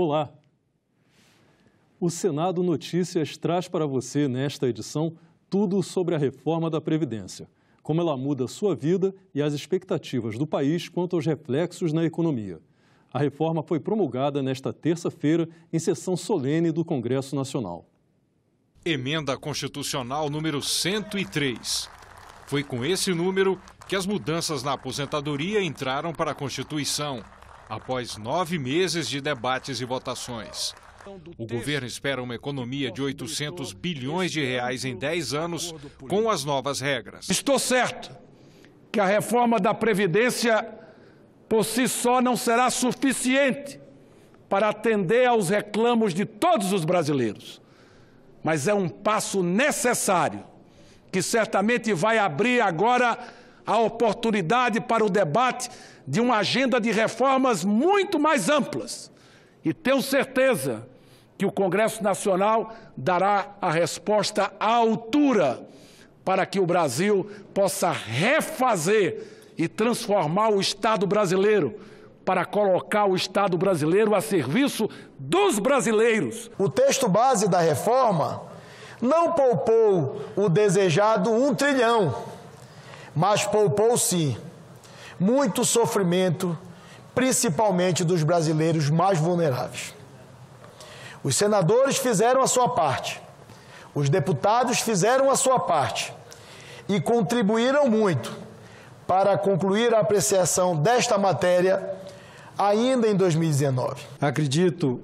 Olá! O Senado Notícias traz para você, nesta edição, tudo sobre a reforma da Previdência, como ela muda a sua vida e as expectativas do país quanto aos reflexos na economia. A reforma foi promulgada nesta terça-feira em sessão solene do Congresso Nacional. Emenda Constitucional número 103. Foi com esse número que as mudanças na aposentadoria entraram para a Constituição após nove meses de debates e votações. O governo espera uma economia de 800 bilhões de reais em 10 anos com as novas regras. Estou certo que a reforma da Previdência por si só não será suficiente para atender aos reclamos de todos os brasileiros, mas é um passo necessário que certamente vai abrir agora a oportunidade para o debate de uma agenda de reformas muito mais amplas. E tenho certeza que o Congresso Nacional dará a resposta à altura para que o Brasil possa refazer e transformar o Estado brasileiro para colocar o Estado brasileiro a serviço dos brasileiros. O texto base da reforma não poupou o desejado um trilhão mas poupou-se muito sofrimento, principalmente dos brasileiros mais vulneráveis. Os senadores fizeram a sua parte, os deputados fizeram a sua parte e contribuíram muito para concluir a apreciação desta matéria ainda em 2019. Acredito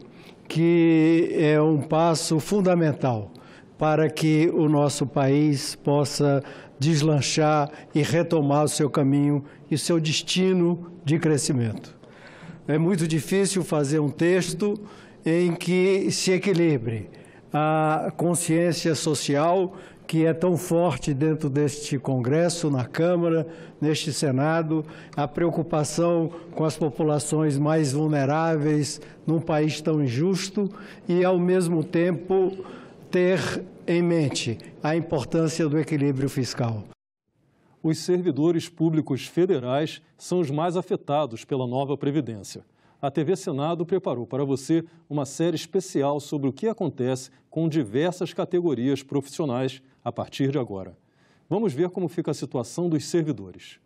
que é um passo fundamental para que o nosso país possa deslanchar e retomar o seu caminho e seu destino de crescimento. É muito difícil fazer um texto em que se equilibre a consciência social que é tão forte dentro deste Congresso, na Câmara, neste Senado, a preocupação com as populações mais vulneráveis num país tão injusto e, ao mesmo tempo, ter em mente a importância do equilíbrio fiscal. Os servidores públicos federais são os mais afetados pela nova Previdência. A TV Senado preparou para você uma série especial sobre o que acontece com diversas categorias profissionais a partir de agora. Vamos ver como fica a situação dos servidores.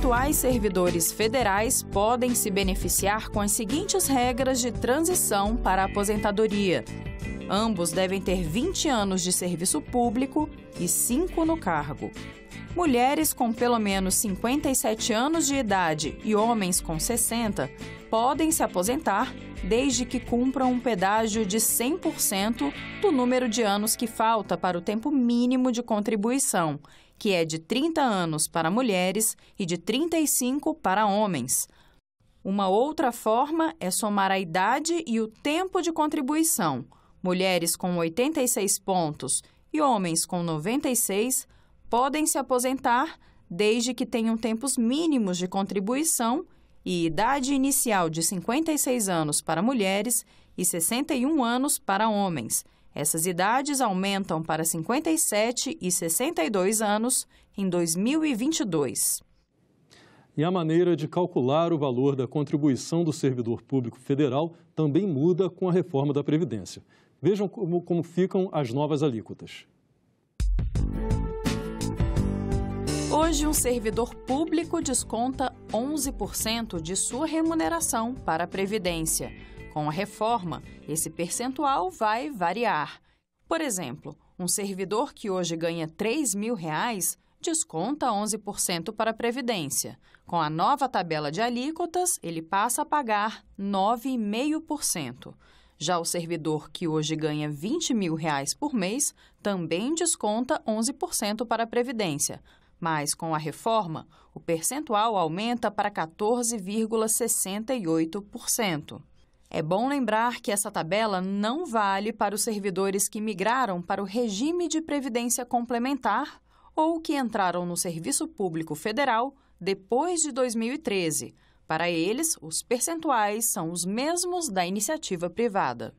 atuais servidores federais podem se beneficiar com as seguintes regras de transição para a aposentadoria. Ambos devem ter 20 anos de serviço público e 5 no cargo. Mulheres com pelo menos 57 anos de idade e homens com 60 podem se aposentar desde que cumpram um pedágio de 100% do número de anos que falta para o tempo mínimo de contribuição que é de 30 anos para mulheres e de 35 para homens. Uma outra forma é somar a idade e o tempo de contribuição. Mulheres com 86 pontos e homens com 96 podem se aposentar desde que tenham tempos mínimos de contribuição e idade inicial de 56 anos para mulheres e 61 anos para homens. Essas idades aumentam para 57 e 62 anos em 2022. E a maneira de calcular o valor da contribuição do servidor público federal também muda com a reforma da Previdência. Vejam como, como ficam as novas alíquotas. Hoje, um servidor público desconta 11% de sua remuneração para a Previdência. Com a reforma, esse percentual vai variar. Por exemplo, um servidor que hoje ganha R$ 3 mil reais desconta 11% para a Previdência. Com a nova tabela de alíquotas, ele passa a pagar 9,5%. Já o servidor que hoje ganha R$ 20 mil reais por mês também desconta 11% para a Previdência. Mas com a reforma, o percentual aumenta para 14,68%. É bom lembrar que essa tabela não vale para os servidores que migraram para o regime de previdência complementar ou que entraram no Serviço Público Federal depois de 2013. Para eles, os percentuais são os mesmos da iniciativa privada.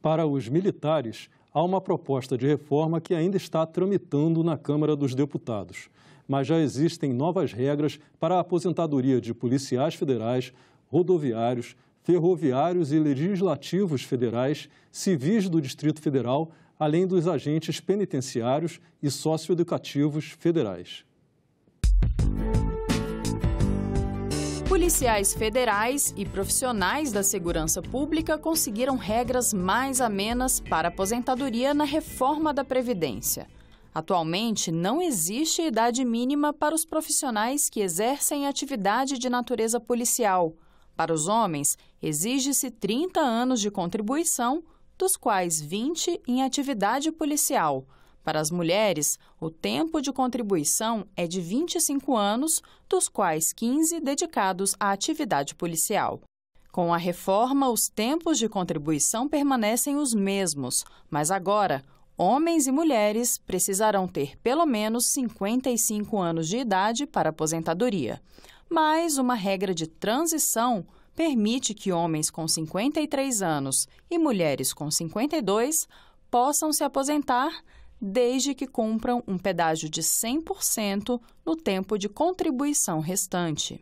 Para os militares, há uma proposta de reforma que ainda está tramitando na Câmara dos Deputados. Mas já existem novas regras para a aposentadoria de policiais federais, rodoviários, ferroviários e legislativos federais, civis do Distrito Federal, além dos agentes penitenciários e socioeducativos federais. Policiais federais e profissionais da segurança pública conseguiram regras mais amenas para aposentadoria na reforma da Previdência. Atualmente, não existe idade mínima para os profissionais que exercem atividade de natureza policial. Para os homens, exige-se 30 anos de contribuição, dos quais 20 em atividade policial. Para as mulheres, o tempo de contribuição é de 25 anos, dos quais 15 dedicados à atividade policial. Com a reforma, os tempos de contribuição permanecem os mesmos, mas agora, homens e mulheres precisarão ter pelo menos 55 anos de idade para aposentadoria mas uma regra de transição permite que homens com 53 anos e mulheres com 52 possam se aposentar desde que cumpram um pedágio de 100% no tempo de contribuição restante.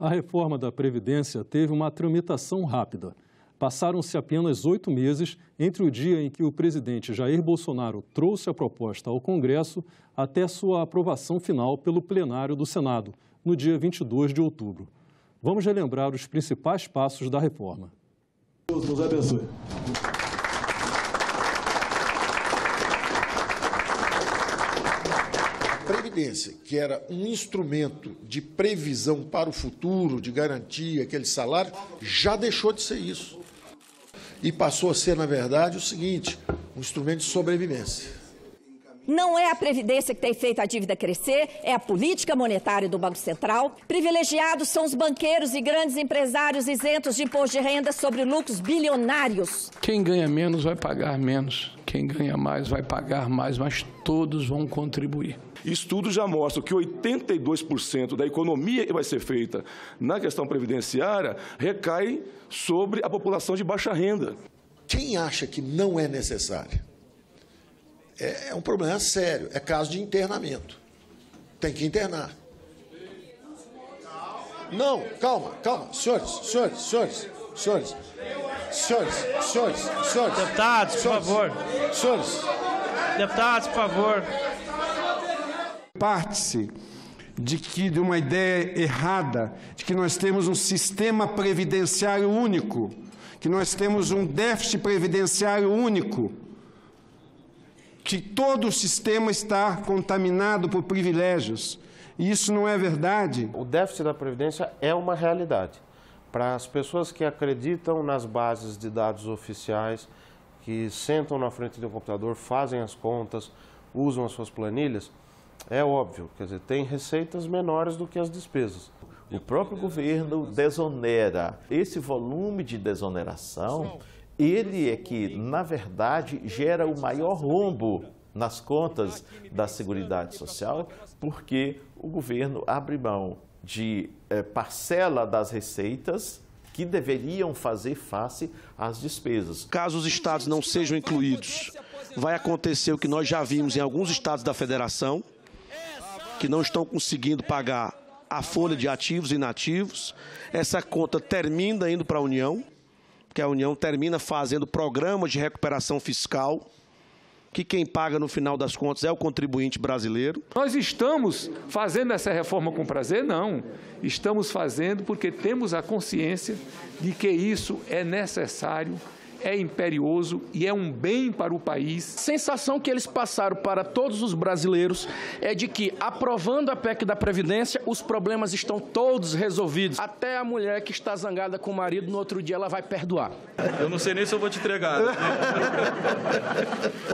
A reforma da Previdência teve uma tramitação rápida. Passaram-se apenas oito meses entre o dia em que o presidente Jair Bolsonaro trouxe a proposta ao Congresso até sua aprovação final pelo plenário do Senado, no dia 22 de outubro. Vamos relembrar os principais passos da reforma. Deus abençoe. Previdência, que era um instrumento de previsão para o futuro, de garantia, aquele salário, já deixou de ser isso. E passou a ser, na verdade, o seguinte: um instrumento de sobrevivência. Não é a Previdência que tem feito a dívida crescer, é a política monetária do Banco Central. Privilegiados são os banqueiros e grandes empresários isentos de imposto de renda sobre lucros bilionários. Quem ganha menos vai pagar menos, quem ganha mais vai pagar mais, mas todos vão contribuir. Estudos já mostram que 82% da economia que vai ser feita na questão previdenciária recai sobre a população de baixa renda. Quem acha que não é necessário? é, é um problema sério, é caso de internamento. Tem que internar. Não, calma, calma. Senhores, senhores, senhores, senhores. Senhores, senhores, senhores. Deputados, por favor. Senhores. Deputados, por favor. Parte-se de que de uma ideia errada, de que nós temos um sistema previdenciário único, que nós temos um déficit previdenciário único que todo o sistema está contaminado por privilégios. E isso não é verdade. O déficit da Previdência é uma realidade. Para as pessoas que acreditam nas bases de dados oficiais, que sentam na frente do computador, fazem as contas, usam as suas planilhas, é óbvio, quer dizer, tem receitas menores do que as despesas. O próprio governo desonera. Esse volume de desoneração ele é que, na verdade, gera o maior rombo nas contas da Seguridade Social, porque o governo abre mão de eh, parcela das receitas que deveriam fazer face às despesas. Caso os estados não sejam incluídos, vai acontecer o que nós já vimos em alguns estados da federação, que não estão conseguindo pagar a folha de ativos e inativos. Essa conta termina indo para a União que a União termina fazendo programas de recuperação fiscal, que quem paga no final das contas é o contribuinte brasileiro. Nós estamos fazendo essa reforma com prazer? Não. Estamos fazendo porque temos a consciência de que isso é necessário é imperioso e é um bem para o país. Sensação que eles passaram para todos os brasileiros é de que, aprovando a PEC da Previdência, os problemas estão todos resolvidos. Até a mulher que está zangada com o marido, no outro dia ela vai perdoar. Eu não sei nem se eu vou te entregar. Né?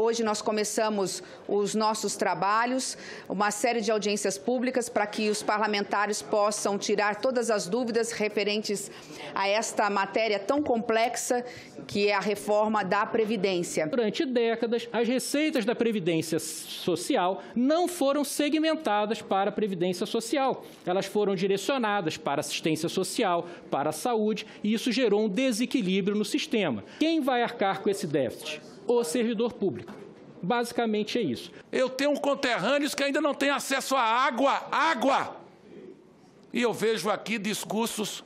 Hoje nós começamos os nossos trabalhos, uma série de audiências públicas para que os parlamentares possam tirar todas as dúvidas referentes a esta matéria tão complexa que é a reforma da Previdência. Durante décadas, as receitas da Previdência Social não foram segmentadas para a Previdência Social. Elas foram direcionadas para assistência social, para a saúde, e isso gerou um desequilíbrio no sistema. Quem vai arcar com esse déficit? O servidor público. Basicamente é isso. Eu tenho conterrâneos que ainda não têm acesso à água. Água! E eu vejo aqui discursos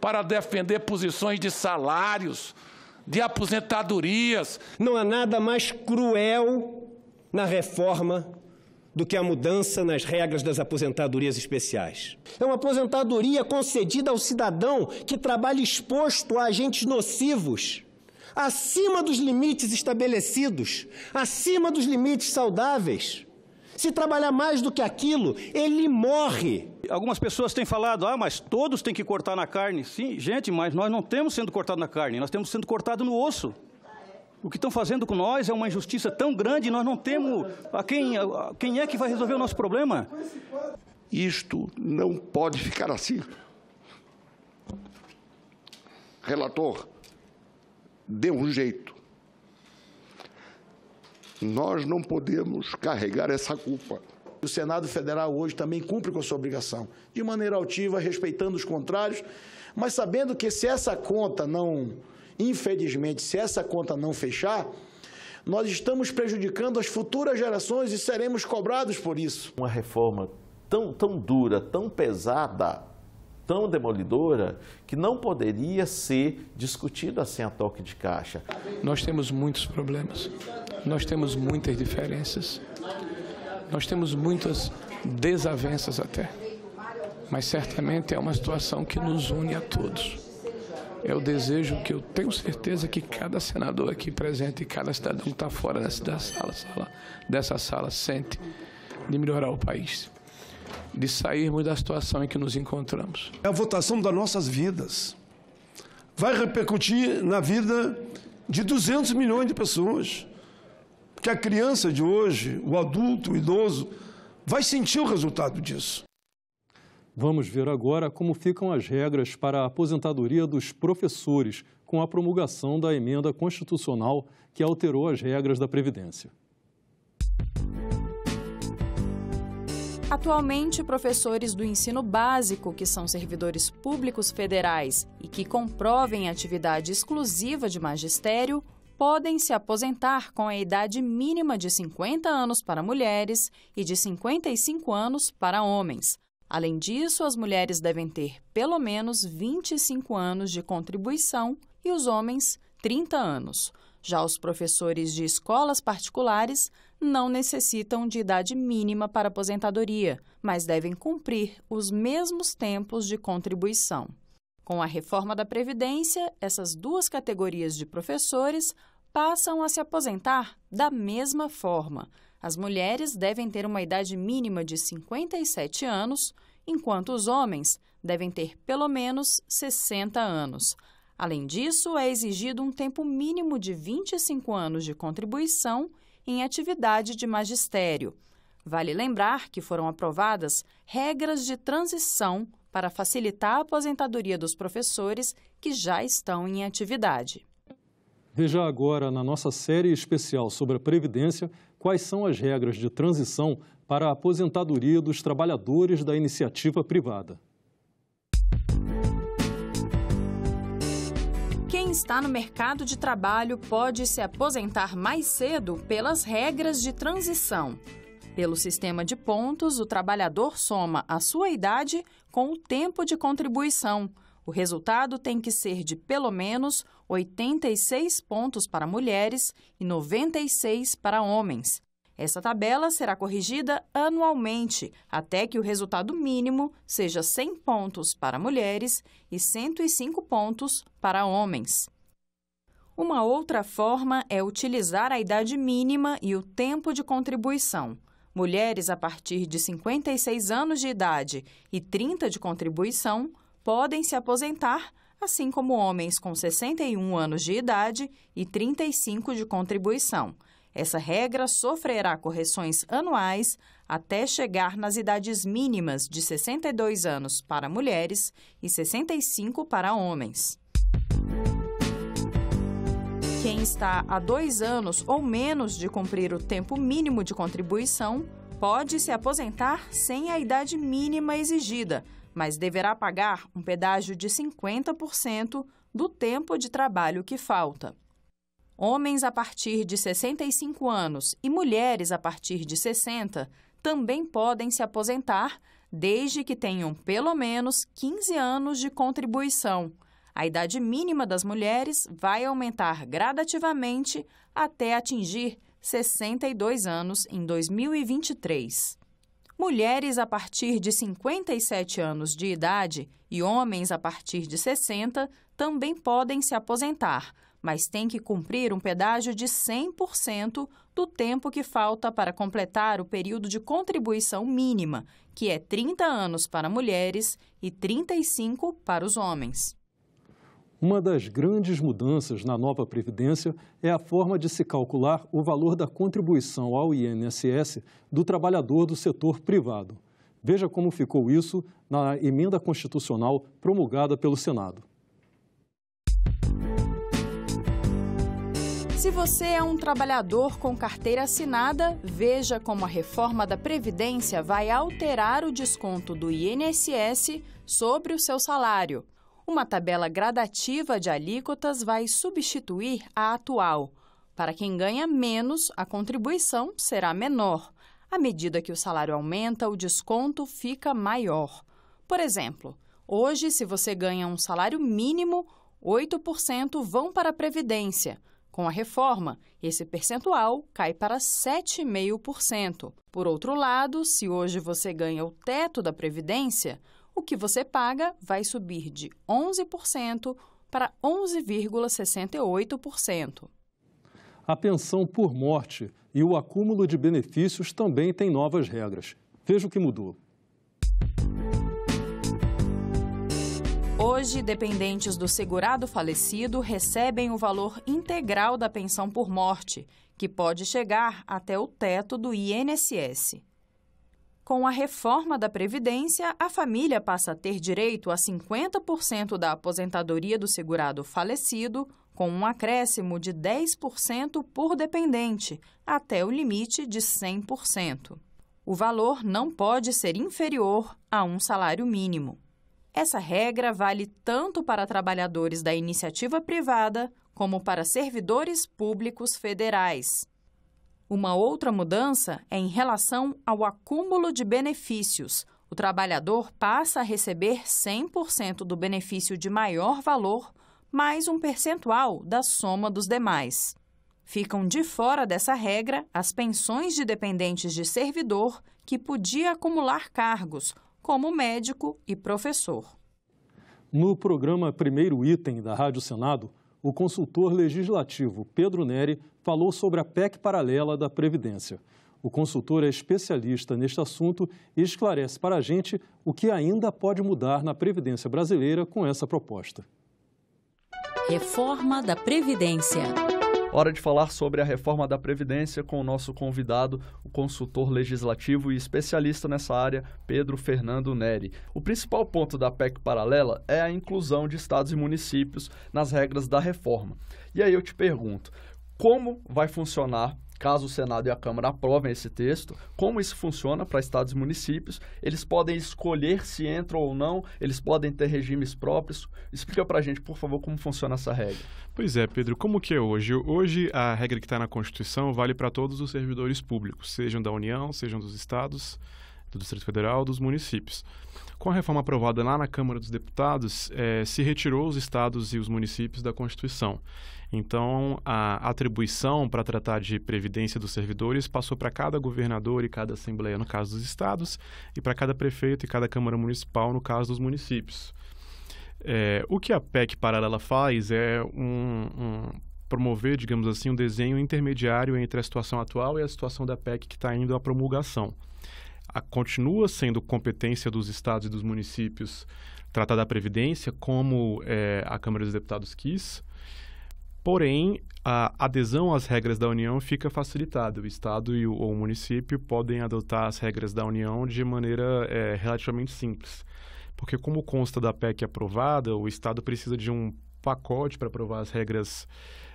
para defender posições de salários, de aposentadorias. Não há nada mais cruel na reforma do que a mudança nas regras das aposentadorias especiais. É uma aposentadoria concedida ao cidadão que trabalha exposto a agentes nocivos, acima dos limites estabelecidos, acima dos limites saudáveis. Se trabalhar mais do que aquilo, ele morre. Algumas pessoas têm falado, ah, mas todos têm que cortar na carne. Sim, gente, mas nós não temos sendo cortado na carne, nós temos sendo cortado no osso. O que estão fazendo com nós é uma injustiça tão grande, nós não temos. A quem, a quem é que vai resolver o nosso problema? Isto não pode ficar assim. Relator, dê um jeito. Nós não podemos carregar essa culpa. O Senado Federal hoje também cumpre com a sua obrigação, de maneira altiva, respeitando os contrários, mas sabendo que se essa conta não, infelizmente, se essa conta não fechar, nós estamos prejudicando as futuras gerações e seremos cobrados por isso. Uma reforma tão, tão dura, tão pesada, tão demolidora que não poderia ser discutida sem a toque de caixa. Nós temos muitos problemas, nós temos muitas diferenças, nós temos muitas desavenças até, mas certamente é uma situação que nos une a todos. É o desejo que eu tenho certeza que cada senador aqui presente e cada cidadão que está fora dessa sala, sala, dessa sala sente de melhorar o país de sairmos da situação em que nos encontramos. É a votação das nossas vidas. Vai repercutir na vida de 200 milhões de pessoas. Porque a criança de hoje, o adulto, o idoso, vai sentir o resultado disso. Vamos ver agora como ficam as regras para a aposentadoria dos professores com a promulgação da emenda constitucional que alterou as regras da Previdência. Atualmente, professores do ensino básico, que são servidores públicos federais e que comprovem atividade exclusiva de magistério, podem se aposentar com a idade mínima de 50 anos para mulheres e de 55 anos para homens. Além disso, as mulheres devem ter pelo menos 25 anos de contribuição e os homens 30 anos. Já os professores de escolas particulares não necessitam de idade mínima para aposentadoria, mas devem cumprir os mesmos tempos de contribuição. Com a reforma da Previdência, essas duas categorias de professores passam a se aposentar da mesma forma. As mulheres devem ter uma idade mínima de 57 anos, enquanto os homens devem ter pelo menos 60 anos. Além disso, é exigido um tempo mínimo de 25 anos de contribuição em atividade de magistério. Vale lembrar que foram aprovadas regras de transição para facilitar a aposentadoria dos professores que já estão em atividade. Veja agora, na nossa série especial sobre a Previdência, quais são as regras de transição para a aposentadoria dos trabalhadores da iniciativa privada. quem está no mercado de trabalho pode se aposentar mais cedo pelas regras de transição. Pelo sistema de pontos, o trabalhador soma a sua idade com o tempo de contribuição. O resultado tem que ser de pelo menos 86 pontos para mulheres e 96 para homens. Essa tabela será corrigida anualmente, até que o resultado mínimo seja 100 pontos para mulheres e 105 pontos para homens. Uma outra forma é utilizar a idade mínima e o tempo de contribuição. Mulheres a partir de 56 anos de idade e 30 de contribuição podem se aposentar, assim como homens com 61 anos de idade e 35 de contribuição. Essa regra sofrerá correções anuais até chegar nas idades mínimas de 62 anos para mulheres e 65 para homens. Quem está há dois anos ou menos de cumprir o tempo mínimo de contribuição pode se aposentar sem a idade mínima exigida, mas deverá pagar um pedágio de 50% do tempo de trabalho que falta homens a partir de 65 anos e mulheres a partir de 60 também podem se aposentar desde que tenham pelo menos 15 anos de contribuição. A idade mínima das mulheres vai aumentar gradativamente até atingir 62 anos em 2023. Mulheres a partir de 57 anos de idade e homens a partir de 60 também podem se aposentar mas tem que cumprir um pedágio de 100% do tempo que falta para completar o período de contribuição mínima, que é 30 anos para mulheres e 35 para os homens. Uma das grandes mudanças na nova Previdência é a forma de se calcular o valor da contribuição ao INSS do trabalhador do setor privado. Veja como ficou isso na emenda constitucional promulgada pelo Senado. Se você é um trabalhador com carteira assinada, veja como a reforma da Previdência vai alterar o desconto do INSS sobre o seu salário. Uma tabela gradativa de alíquotas vai substituir a atual. Para quem ganha menos, a contribuição será menor. À medida que o salário aumenta, o desconto fica maior. Por exemplo, hoje, se você ganha um salário mínimo, 8% vão para a Previdência. Com a reforma, esse percentual cai para 7,5%. Por outro lado, se hoje você ganha o teto da Previdência, o que você paga vai subir de 11% para 11,68%. A pensão por morte e o acúmulo de benefícios também têm novas regras. Veja o que mudou. Hoje, dependentes do segurado falecido recebem o valor integral da pensão por morte, que pode chegar até o teto do INSS. Com a reforma da Previdência, a família passa a ter direito a 50% da aposentadoria do segurado falecido, com um acréscimo de 10% por dependente, até o limite de 100%. O valor não pode ser inferior a um salário mínimo. Essa regra vale tanto para trabalhadores da iniciativa privada como para servidores públicos federais. Uma outra mudança é em relação ao acúmulo de benefícios. O trabalhador passa a receber 100% do benefício de maior valor, mais um percentual da soma dos demais. Ficam de fora dessa regra as pensões de dependentes de servidor que podia acumular cargos como médico e professor. No programa Primeiro Item da Rádio Senado, o consultor legislativo Pedro Neri falou sobre a PEC paralela da Previdência. O consultor é especialista neste assunto e esclarece para a gente o que ainda pode mudar na Previdência brasileira com essa proposta. Reforma da Previdência. Hora de falar sobre a reforma da Previdência com o nosso convidado, o consultor legislativo e especialista nessa área, Pedro Fernando Neri. O principal ponto da PEC paralela é a inclusão de estados e municípios nas regras da reforma. E aí eu te pergunto, como vai funcionar Caso o Senado e a Câmara aprovem esse texto, como isso funciona para estados e municípios, eles podem escolher se entram ou não, eles podem ter regimes próprios. Explica para a gente, por favor, como funciona essa regra. Pois é, Pedro, como que é hoje? Hoje a regra que está na Constituição vale para todos os servidores públicos, sejam da União, sejam dos estados, do Distrito Federal, dos municípios. Com a reforma aprovada lá na Câmara dos Deputados, é, se retirou os estados e os municípios da Constituição. Então, a atribuição para tratar de previdência dos servidores passou para cada governador e cada assembleia, no caso dos estados, e para cada prefeito e cada Câmara Municipal, no caso dos municípios. É, o que a PEC paralela faz é um, um promover, digamos assim, um desenho intermediário entre a situação atual e a situação da PEC que está indo à promulgação a, continua sendo competência dos estados e dos municípios tratar da Previdência, como é, a Câmara dos Deputados quis, porém a adesão às regras da União fica facilitada. O Estado e o, ou o município podem adotar as regras da União de maneira é, relativamente simples. Porque, como consta da PEC aprovada, o Estado precisa de um pacote para aprovar as regras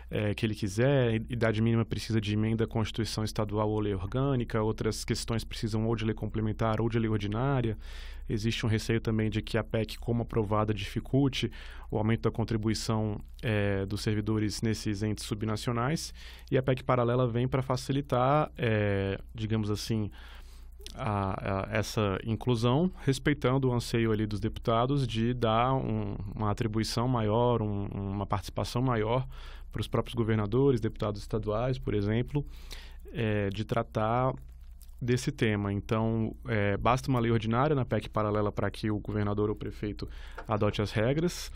é, que ele quiser, idade mínima precisa de emenda à Constituição Estadual ou lei orgânica, outras questões precisam ou de lei complementar ou de lei ordinária. Existe um receio também de que a PEC, como aprovada, dificulte o aumento da contribuição é, dos servidores nesses entes subnacionais. E a PEC paralela vem para facilitar, é, digamos assim, a, a, essa inclusão, respeitando o anseio ali dos deputados de dar um, uma atribuição maior, um, uma participação maior para os próprios governadores, deputados estaduais, por exemplo, é, de tratar desse tema. Então, é, basta uma lei ordinária na PEC paralela para que o governador ou o prefeito adote as regras,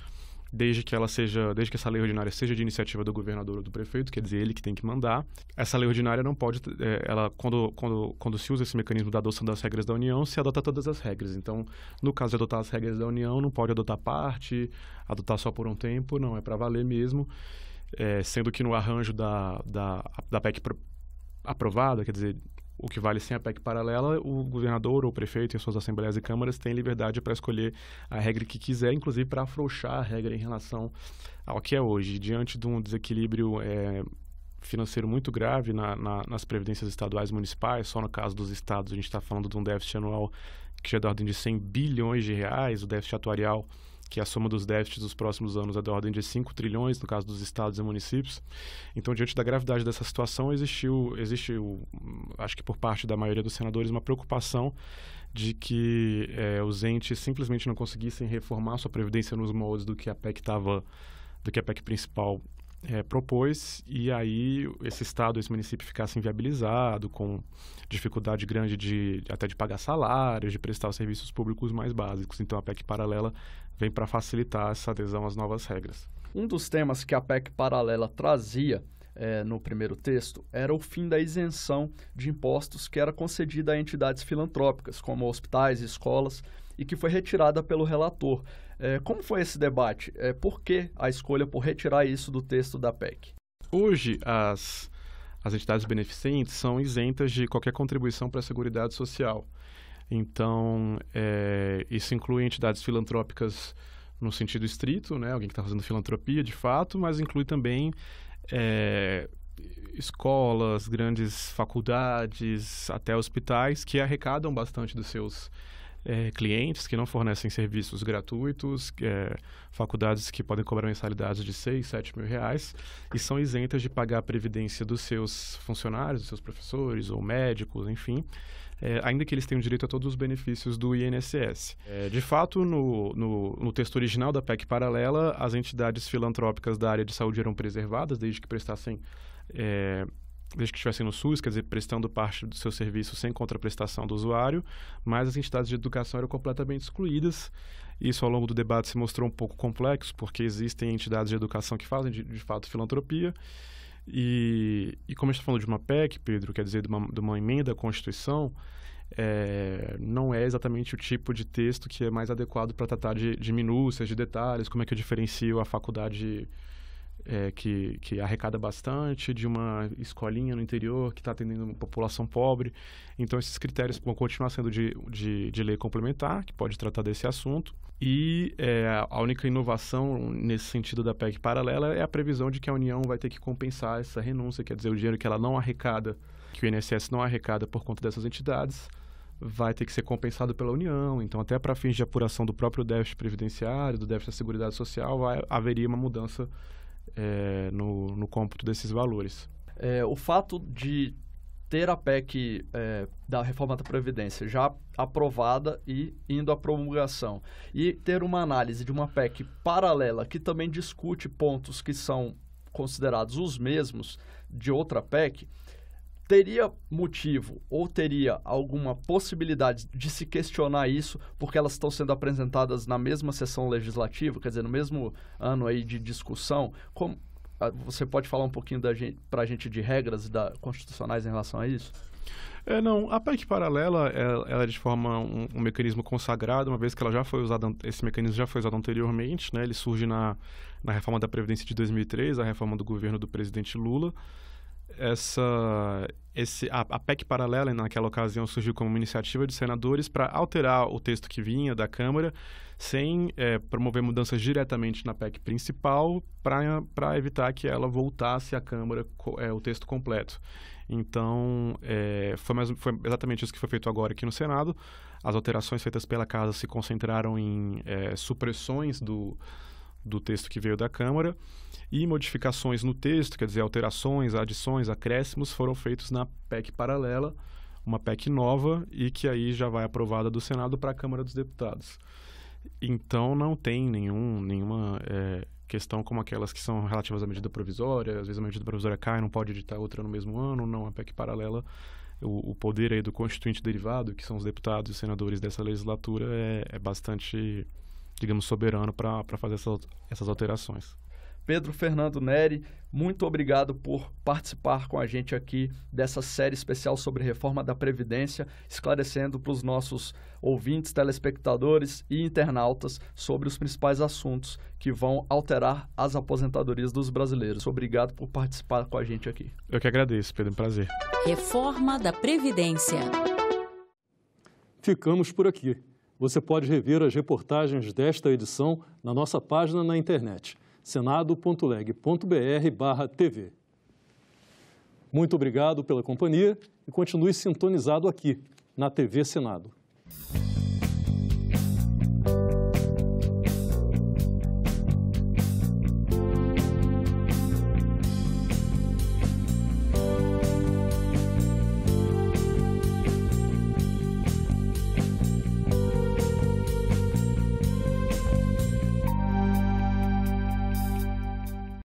desde que ela seja, desde que essa lei ordinária seja de iniciativa do governador ou do prefeito, quer dizer, ele que tem que mandar. Essa lei ordinária não pode, é, ela quando, quando, quando se usa esse mecanismo da adoção das regras da União, se adota todas as regras. Então, no caso de adotar as regras da União, não pode adotar parte, adotar só por um tempo, não, é para valer mesmo é, sendo que no arranjo da, da, da PEC pro, aprovada, quer dizer, o que vale sem a PEC paralela, o governador ou o prefeito em suas assembleias e câmaras tem liberdade para escolher a regra que quiser, inclusive para afrouxar a regra em relação ao que é hoje. Diante de um desequilíbrio é, financeiro muito grave na, na, nas previdências estaduais e municipais, só no caso dos estados a gente está falando de um déficit anual que já é da ordem de 100 bilhões de reais, o déficit atuarial que a soma dos déficits dos próximos anos é da ordem de 5 trilhões, no caso dos estados e municípios. Então, diante da gravidade dessa situação, existiu, existiu acho que por parte da maioria dos senadores, uma preocupação de que é, os entes simplesmente não conseguissem reformar sua previdência nos moldes do que a PEC estava do que a PEC principal é, propôs e aí esse estado, esse município ficasse inviabilizado, com dificuldade grande de até de pagar salários, de prestar os serviços públicos mais básicos. Então a PEC paralela vem para facilitar essa adesão às novas regras. Um dos temas que a PEC paralela trazia é, no primeiro texto era o fim da isenção de impostos que era concedida a entidades filantrópicas, como hospitais e escolas, e que foi retirada pelo relator. É, como foi esse debate? É, por que a escolha por retirar isso do texto da PEC? Hoje, as, as entidades beneficentes são isentas de qualquer contribuição para a Seguridade Social. Então, é, isso inclui entidades filantrópicas no sentido estrito, né? alguém que está fazendo filantropia de fato, mas inclui também é, escolas, grandes faculdades, até hospitais que arrecadam bastante dos seus é, clientes que não fornecem serviços gratuitos, é, faculdades que podem cobrar mensalidades de 6, 7 mil reais e são isentas de pagar a previdência dos seus funcionários, dos seus professores ou médicos, enfim, é, ainda que eles tenham direito a todos os benefícios do INSS. É, de fato, no, no, no texto original da PEC paralela, as entidades filantrópicas da área de saúde eram preservadas, desde que prestassem é, desde que estivessem no SUS, quer dizer, prestando parte do seu serviço sem contraprestação do usuário, mas as entidades de educação eram completamente excluídas. Isso ao longo do debate se mostrou um pouco complexo, porque existem entidades de educação que fazem de, de fato filantropia. E, e, como a gente está falando de uma PEC, Pedro, quer dizer, de uma, de uma emenda à Constituição, é, não é exatamente o tipo de texto que é mais adequado para tratar de, de minúcias, de detalhes, como é que eu diferencio a faculdade é, que, que arrecada bastante, de uma escolinha no interior que está atendendo uma população pobre. Então, esses critérios vão continuar sendo de, de, de lei complementar, que pode tratar desse assunto. E é, a única inovação nesse sentido da PEC paralela é a previsão de que a União vai ter que compensar essa renúncia, quer dizer, o dinheiro que ela não arrecada, que o INSS não arrecada por conta dessas entidades, vai ter que ser compensado pela União. Então, até para fins de apuração do próprio déficit previdenciário, do déficit da Seguridade Social, vai, haveria uma mudança é, no, no cômputo desses valores. É, o fato de ter a PEC é, eh, da reforma da Previdência já aprovada e indo à promulgação, e ter uma análise de uma PEC paralela que também discute pontos que são considerados os mesmos de outra PEC, teria motivo ou teria alguma possibilidade de se questionar isso, porque elas estão sendo apresentadas na mesma sessão legislativa, quer dizer, no mesmo ano aí de discussão. Como, ah, você pode falar um pouquinho para gente, a gente de regras da, constitucionais em relação a isso? É, não, a PEC paralela, ela, é, ela é de forma um, um, mecanismo consagrado, uma vez que ela já foi usada, esse mecanismo já foi usado anteriormente, né? Ele surge na, na reforma da Previdência de 2003, a reforma do governo do presidente Lula essa esse, a, a, PEC paralela, né, naquela ocasião, surgiu como uma iniciativa de senadores para alterar o texto que vinha da Câmara, sem é, promover mudanças diretamente na PEC principal, para evitar que ela voltasse à Câmara é, o texto completo. Então, é, foi, mais, foi exatamente isso que foi feito agora aqui no Senado. As alterações feitas pela Casa se concentraram em supressões do do texto que veio da Câmara e modificações no texto, quer dizer, alterações, adições, acréscimos foram feitos na PEC paralela, uma PEC nova e que aí já vai aprovada do Senado para a Câmara dos Deputados. Então não tem nenhum, nenhuma é, questão como aquelas que são relativas à medida provisória, às vezes a medida provisória cai, não pode editar outra no mesmo ano, não, a PEC paralela, o, o poder aí do constituinte derivado, que são os deputados e senadores dessa legislatura, é, é bastante digamos, soberano para fazer essas, essas alterações. Pedro Fernando Neri, muito obrigado por participar com a gente aqui dessa série especial sobre reforma da Previdência, esclarecendo para os nossos ouvintes, telespectadores e internautas sobre os principais assuntos que vão alterar as aposentadorias dos brasileiros. Obrigado por participar com a gente aqui. Eu que agradeço, Pedro, é um prazer. Reforma da Previdência. Ficamos por aqui. Você pode rever as reportagens desta edição na nossa página na internet, senado.leg.br/tv. Muito obrigado pela companhia e continue sintonizado aqui, na TV Senado.